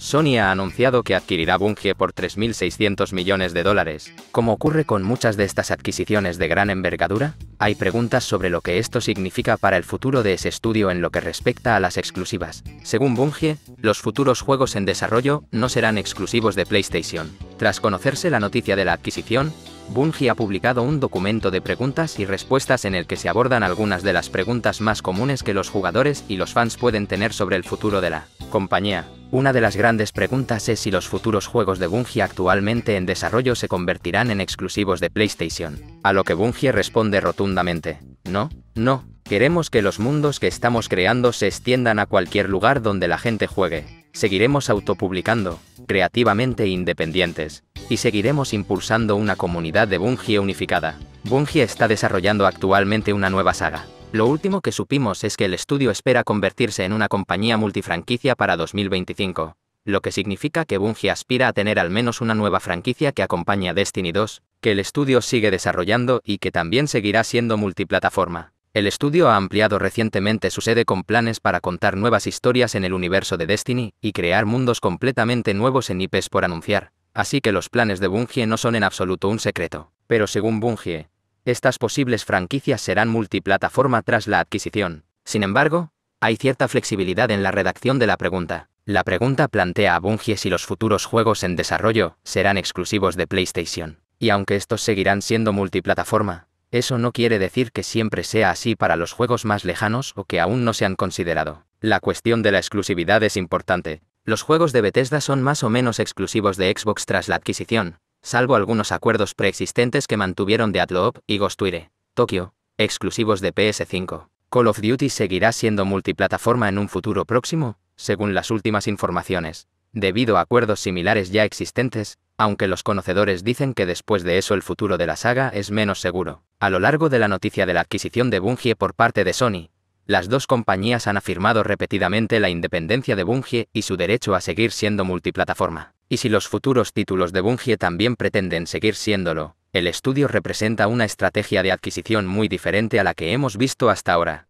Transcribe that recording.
Sony ha anunciado que adquirirá Bungie por 3.600 millones de dólares. Como ocurre con muchas de estas adquisiciones de gran envergadura, hay preguntas sobre lo que esto significa para el futuro de ese estudio en lo que respecta a las exclusivas. Según Bungie, los futuros juegos en desarrollo no serán exclusivos de PlayStation. Tras conocerse la noticia de la adquisición, Bungie ha publicado un documento de preguntas y respuestas en el que se abordan algunas de las preguntas más comunes que los jugadores y los fans pueden tener sobre el futuro de la compañía. Una de las grandes preguntas es si los futuros juegos de Bungie actualmente en desarrollo se convertirán en exclusivos de PlayStation. A lo que Bungie responde rotundamente, no, no, queremos que los mundos que estamos creando se extiendan a cualquier lugar donde la gente juegue. Seguiremos autopublicando, creativamente independientes, y seguiremos impulsando una comunidad de Bungie unificada. Bungie está desarrollando actualmente una nueva saga, lo último que supimos es que el estudio espera convertirse en una compañía multifranquicia para 2025, lo que significa que Bungie aspira a tener al menos una nueva franquicia que acompañe a Destiny 2, que el estudio sigue desarrollando y que también seguirá siendo multiplataforma. El estudio ha ampliado recientemente su sede con planes para contar nuevas historias en el universo de Destiny y crear mundos completamente nuevos en IPs por anunciar, así que los planes de Bungie no son en absoluto un secreto. Pero según Bungie, estas posibles franquicias serán multiplataforma tras la adquisición. Sin embargo, hay cierta flexibilidad en la redacción de la pregunta. La pregunta plantea a Bungie si los futuros juegos en desarrollo serán exclusivos de PlayStation. Y aunque estos seguirán siendo multiplataforma, eso no quiere decir que siempre sea así para los juegos más lejanos o que aún no se han considerado. La cuestión de la exclusividad es importante. Los juegos de Bethesda son más o menos exclusivos de Xbox tras la adquisición, salvo algunos acuerdos preexistentes que mantuvieron de Atloop y Ghostwire, Tokio, exclusivos de PS5. Call of Duty seguirá siendo multiplataforma en un futuro próximo, según las últimas informaciones, debido a acuerdos similares ya existentes, aunque los conocedores dicen que después de eso el futuro de la saga es menos seguro. A lo largo de la noticia de la adquisición de Bungie por parte de Sony, las dos compañías han afirmado repetidamente la independencia de Bungie y su derecho a seguir siendo multiplataforma. Y si los futuros títulos de Bungie también pretenden seguir siéndolo, el estudio representa una estrategia de adquisición muy diferente a la que hemos visto hasta ahora.